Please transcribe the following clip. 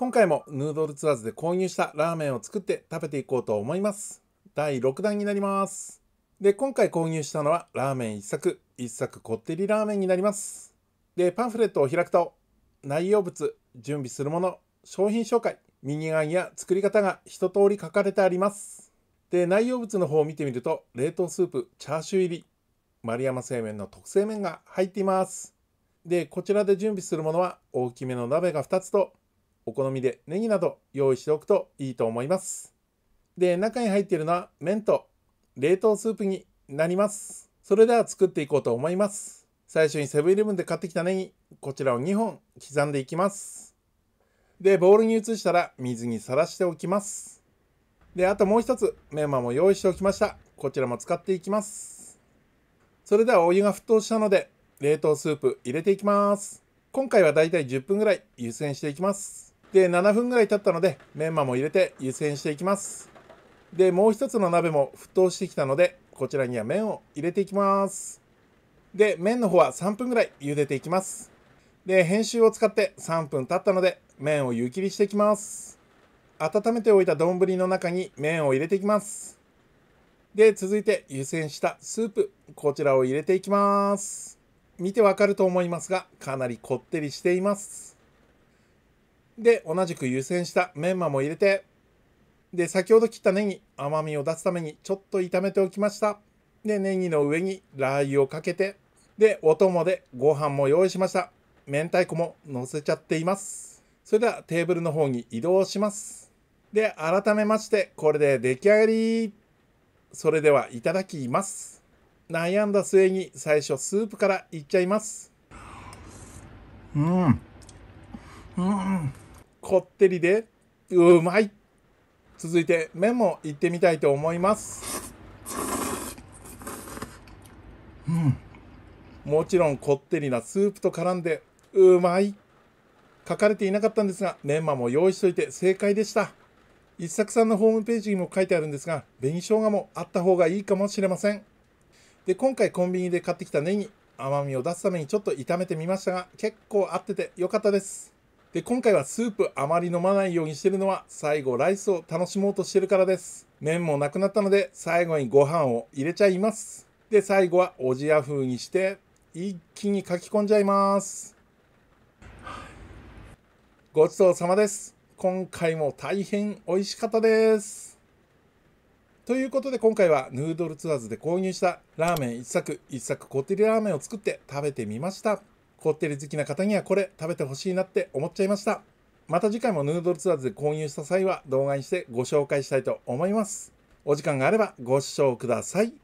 今回もヌードルツアーズで購入したラーメンを作って食べていこうと思います。第6弾になります。で、今回購入したのはラーメン1作、1作こってりラーメンになります。で、パンフレットを開くと、内容物、準備するもの、商品紹介、ミニガンや作り方が一通り書かれてあります。で、内容物の方を見てみると、冷凍スープ、チャーシュー入り、丸山製麺の特製麺が入っています。で、こちらで準備するものは、大きめの鍋が2つと、お好みでネギなど用意しておくといいと思います。で、中に入っているのは麺と冷凍スープになります。それでは作っていこうと思います。最初にセブンイレブンで買ってきたネギ、こちらを2本刻んでいきます。で、ボウルに移したら水にさらしておきます。で、あともう一つメンマも用意しておきました。こちらも使っていきます。それではお湯が沸騰したので、冷凍スープ入れていきます。今回はだいたい10分ぐらい湯煎していきます。で7分ぐらい経ったのでメンマも入れて湯煎していきますでもう一つの鍋も沸騰してきたのでこちらには麺を入れていきますで麺の方は3分ぐらい茹でていきますで編集を使って3分経ったので麺を湯切りしていきます温めておいた丼の中に麺を入れていきますで続いて湯煎したスープこちらを入れていきます見てわかると思いますがかなりこってりしていますで、同じく湯煎したメンマも入れて、で、先ほど切ったネギ、甘みを出すためにちょっと炒めておきました。で、ネギの上にラー油をかけて、で、お供でご飯も用意しました。明太子も乗せちゃっています。それではテーブルの方に移動します。で、改めまして、これで出来上がり。それでは、いただきます。悩んだ末に最初スープからいっちゃいます。うん。うん。こってりでうまい続いて麺もいってみたいと思いますうんもちろんこってりなスープと絡んでうまい書かれていなかったんですがメンマも用意しといて正解でした一作さんのホームページにも書いてあるんですが紅生姜もあった方がいいかもしれませんで今回コンビニで買ってきたネギ甘みを出すためにちょっと炒めてみましたが結構合ってて良かったですで、今回はスープあまり飲まないようにしてるのは最後ライスを楽しもうとしてるからです。麺もなくなったので最後にご飯を入れちゃいます。で、最後はおじや風にして一気に書き込んじゃいます。ごちそうさまです。今回も大変美味しかったです。ということで今回はヌードルツアーズで購入したラーメン1作1作コテリりラーメンを作って食べてみました。凍ってる好きな方にはこれ食べてほしいなって思っちゃいました。また次回もヌードルツアーズで購入した際は動画にしてご紹介したいと思います。お時間があればご視聴ください。